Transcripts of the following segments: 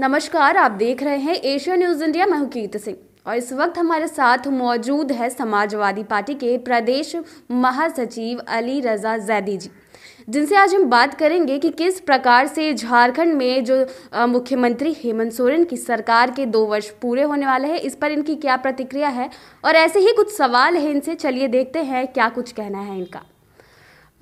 नमस्कार आप देख रहे हैं एशिया न्यूज इंडिया मैं हूं सिंह और इस वक्त हमारे साथ मौजूद है समाजवादी पार्टी के प्रदेश महासचिव अली रजा जैदी जी जिनसे आज हम बात करेंगे कि किस प्रकार से झारखंड में जो मुख्यमंत्री हेमंत सोरेन की सरकार के दो वर्ष पूरे होने वाले हैं इस पर इनकी क्या प्रतिक्रिया है और ऐसे ही कुछ सवाल हैं इनसे चलिए देखते हैं क्या कुछ कहना है इनका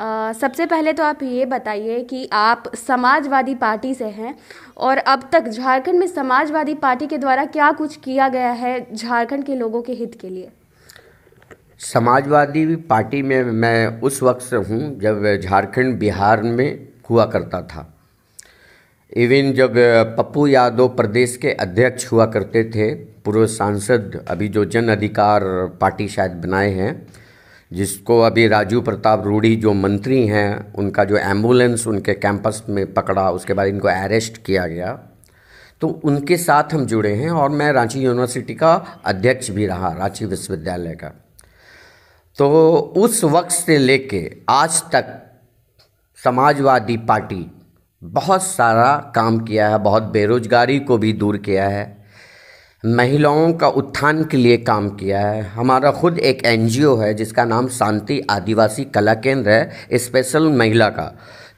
आ, सबसे पहले तो आप ये बताइए कि आप समाजवादी पार्टी से हैं और अब तक झारखंड में समाजवादी पार्टी के द्वारा क्या कुछ किया गया है झारखंड के लोगों के हित के लिए समाजवादी पार्टी में मैं उस वक्त से हूँ जब झारखंड बिहार में हुआ करता था इवन जब पप्पू यादव प्रदेश के अध्यक्ष हुआ करते थे पूर्व सांसद अभी जो जन अधिकार पार्टी शायद बनाए हैं जिसको अभी राजू प्रताप रूढ़ी जो मंत्री हैं उनका जो एम्बुलेंस उनके कैंपस में पकड़ा उसके बाद इनको अरेस्ट किया गया तो उनके साथ हम जुड़े हैं और मैं रांची यूनिवर्सिटी का अध्यक्ष भी रहा रांची विश्वविद्यालय का तो उस वक्त से लेके आज तक समाजवादी पार्टी बहुत सारा काम किया है बहुत बेरोजगारी को भी दूर किया है महिलाओं का उत्थान के लिए काम किया है हमारा खुद एक एन है जिसका नाम शांति आदिवासी कला केंद्र है स्पेशल महिला का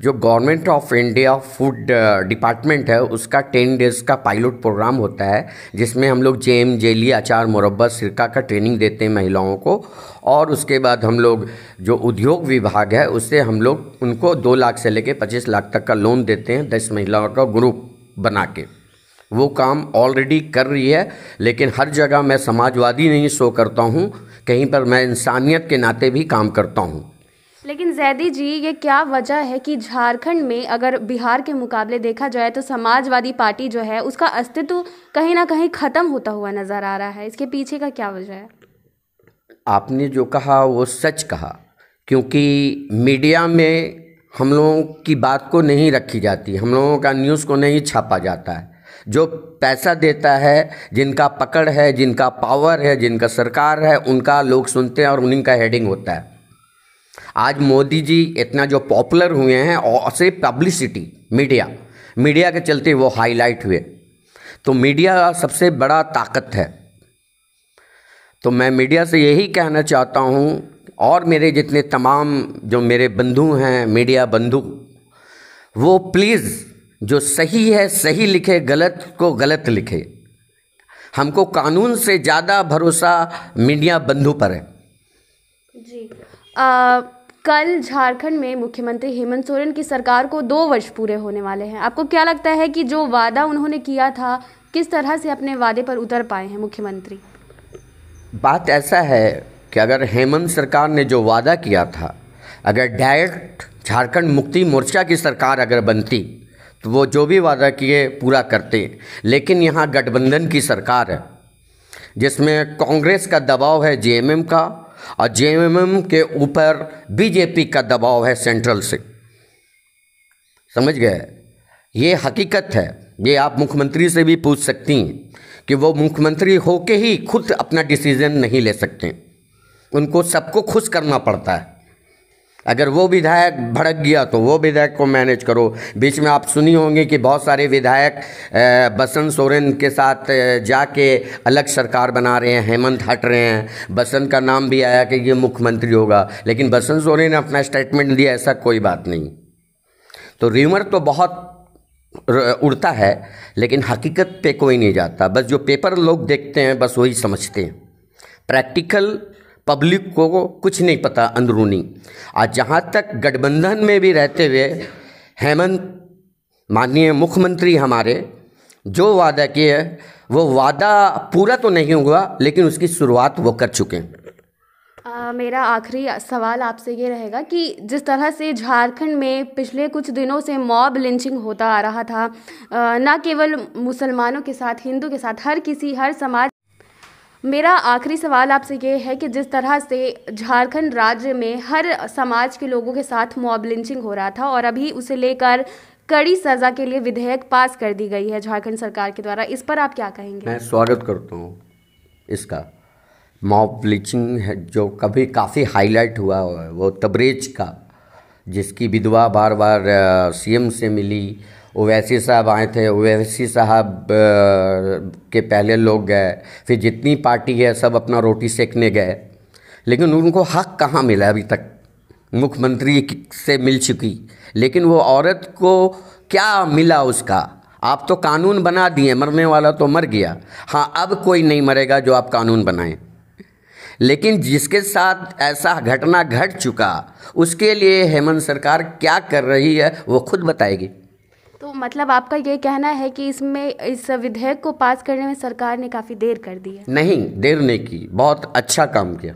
जो government of India food department है उसका टेन डेज़ का पायलट प्रोग्राम होता है जिसमें हम लोग जेम जेली अचार मुरब्बा सिरका का ट्रेनिंग देते हैं महिलाओं को और उसके बाद हम लोग जो उद्योग विभाग है उससे हम लोग उनको दो लाख से लेकर पच्चीस लाख तक का लोन देते हैं दस महिलाओं का ग्रुप बना के वो काम ऑलरेडी कर रही है लेकिन हर जगह मैं समाजवादी नहीं शो करता हूँ कहीं पर मैं इंसानियत के नाते भी काम करता हूँ लेकिन जैदी जी ये क्या वजह है कि झारखंड में अगर बिहार के मुकाबले देखा जाए तो समाजवादी पार्टी जो है उसका अस्तित्व कहीं ना कहीं ख़त्म होता हुआ नज़र आ रहा है इसके पीछे का क्या वजह है आपने जो कहा वो सच कहा क्योंकि मीडिया में हम लोगों की बात को नहीं रखी जाती हम लोगों का न्यूज़ को नहीं छापा जाता है जो पैसा देता है जिनका पकड़ है जिनका पावर है जिनका सरकार है उनका लोग सुनते हैं और उन्हीं का हेडिंग होता है आज मोदी जी इतना जो पॉपुलर हुए हैं और से पब्लिसिटी मीडिया मीडिया के चलते वो हाईलाइट हुए तो मीडिया सबसे बड़ा ताकत है तो मैं मीडिया से यही कहना चाहता हूँ और मेरे जितने तमाम जो मेरे बंधु हैं मीडिया बंधु वो प्लीज़ जो सही है सही लिखे गलत को गलत लिखे हमको कानून से ज़्यादा भरोसा मीडिया बंधु पर है जी आ, कल झारखंड में मुख्यमंत्री हेमंत सोरेन की सरकार को दो वर्ष पूरे होने वाले हैं आपको क्या लगता है कि जो वादा उन्होंने किया था किस तरह से अपने वादे पर उतर पाए हैं मुख्यमंत्री बात ऐसा है कि अगर हेमंत सरकार ने जो वादा किया था अगर डायरेक्ट झारखंड मुक्ति मोर्चा की सरकार अगर बनती तो वो जो भी वादा किए पूरा करते लेकिन यहाँ गठबंधन की सरकार है जिसमें कांग्रेस का दबाव है जेएमएम का और जेएमएम के ऊपर बीजेपी का दबाव है सेंट्रल से समझ गए ये हकीकत है ये आप मुख्यमंत्री से भी पूछ सकती हैं कि वो मुख्यमंत्री होके ही खुद अपना डिसीजन नहीं ले सकते उनको सबको खुश करना पड़ता है अगर वो विधायक भड़क गया तो वो विधायक को मैनेज करो बीच में आप सुनी होंगी कि बहुत सारे विधायक बसंत सोरेन के साथ जाके अलग सरकार बना रहे हैं हेमंत हट रहे हैं बसंत का नाम भी आया कि ये मुख्यमंत्री होगा लेकिन बसंत सोरेन ने अपना स्टेटमेंट दिया ऐसा कोई बात नहीं तो रिमर तो बहुत उड़ता है लेकिन हकीकत पे कोई नहीं जाता बस जो पेपर लोग देखते हैं बस वही समझते हैं प्रैक्टिकल पब्लिक को कुछ नहीं पता अंदरूनी आज जहाँ तक गठबंधन में भी रहते हुए हेमंत माननीय मुख्यमंत्री हमारे जो वादा किए वो वादा पूरा तो नहीं हुआ लेकिन उसकी शुरुआत वो कर चुके हैं मेरा आखिरी सवाल आपसे ये रहेगा कि जिस तरह से झारखंड में पिछले कुछ दिनों से मॉब लिंचिंग होता आ रहा था न केवल मुसलमानों के साथ हिंदू के साथ हर किसी हर समाज मेरा आखिरी सवाल आपसे ये है कि जिस तरह से झारखंड राज्य में हर समाज के लोगों के साथ मॉब लिंचिंग हो रहा था और अभी उसे लेकर कड़ी सजा के लिए विधेयक पास कर दी गई है झारखंड सरकार के द्वारा इस पर आप क्या कहेंगे मैं स्वागत करता हूँ इसका मॉब लिंचिंग जो कभी काफ़ी हाईलाइट हुआ वो तबरेज का जिसकी विधवा बार बार सीएम से मिली ओवैसी साहब आए थे ओवैसी साहब के पहले लोग गए फिर जितनी पार्टी है सब अपना रोटी सेकने गए लेकिन उनको हक कहाँ मिला अभी तक मुख्यमंत्री से मिल चुकी लेकिन वो औरत को क्या मिला उसका आप तो कानून बना दिए मरने वाला तो मर गया हाँ अब कोई नहीं मरेगा जो आप कानून बनाएं लेकिन जिसके साथ ऐसा घटना घट चुका उसके लिए हेमंत सरकार क्या कर रही है वो खुद बताएगी तो मतलब आपका ये कहना है कि इसमें इस विधेयक को पास करने में सरकार ने काफ़ी देर कर दी है नहीं देर नहीं की बहुत अच्छा काम किया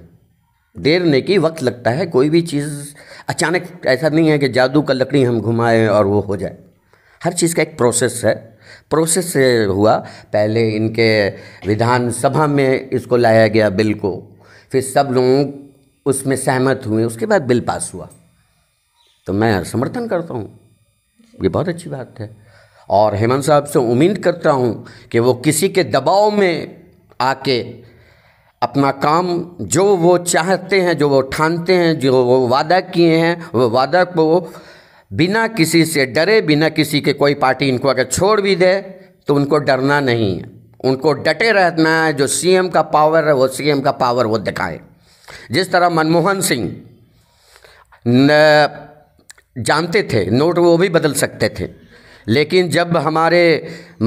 देर नहीं की वक्त लगता है कोई भी चीज़ अचानक ऐसा नहीं है कि जादू का लकड़ी हम घुमाएं और वो हो जाए हर चीज़ का एक प्रोसेस है प्रोसेस से हुआ पहले इनके विधानसभा में इसको लाया गया बिल को फिर सब लोग उसमें सहमत हुए उसके बाद बिल पास हुआ तो मैं समर्थन करता हूँ ये बहुत अच्छी बात है और हेमंत साहब से उम्मीद करता हूँ कि वो किसी के दबाव में आके अपना काम जो वो चाहते हैं जो वो ठानते हैं जो वो वादा किए हैं वो वादा को बिना किसी से डरे बिना किसी के कोई पार्टी इनको अगर छोड़ भी दे तो उनको डरना नहीं है उनको डटे रहना है जो सीएम का पावर है वो सीएम का पावर वो दिखाए जिस तरह मनमोहन सिंह जानते थे नोट वो भी बदल सकते थे लेकिन जब हमारे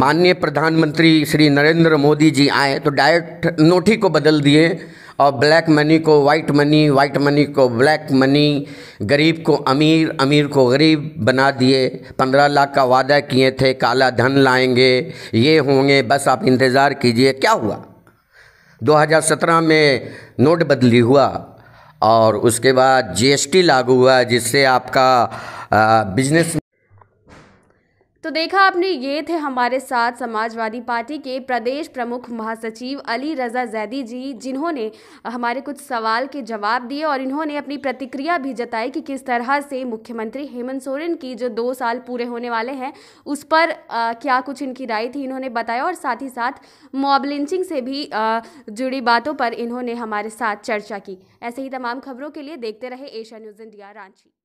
माननीय प्रधानमंत्री श्री नरेंद्र मोदी जी आए तो डायरेक्ट नोट ही को बदल दिए और ब्लैक मनी को वाइट मनी वाइट मनी को ब्लैक मनी गरीब को अमीर अमीर को गरीब बना दिए पंद्रह लाख का वादा किए थे काला धन लाएंगे ये होंगे बस आप इंतज़ार कीजिए क्या हुआ 2017 में नोट बदली हुआ और उसके बाद जीएसटी लागू हुआ जिससे आपका बिजनेस तो देखा आपने ये थे हमारे साथ समाजवादी पार्टी के प्रदेश प्रमुख महासचिव अली रज़ा जैदी जी जिन्होंने हमारे कुछ सवाल के जवाब दिए और इन्होंने अपनी प्रतिक्रिया भी जताई कि किस तरह से मुख्यमंत्री हेमंत सोरेन की जो दो साल पूरे होने वाले हैं उस पर आ, क्या कुछ इनकी राय थी इन्होंने बताया और साथ ही साथ मॉब लिंचिंग से भी आ, जुड़ी बातों पर इन्होंने हमारे साथ चर्चा की ऐसे ही तमाम खबरों के लिए देखते रहे एशिया न्यूज़ इंडिया रांची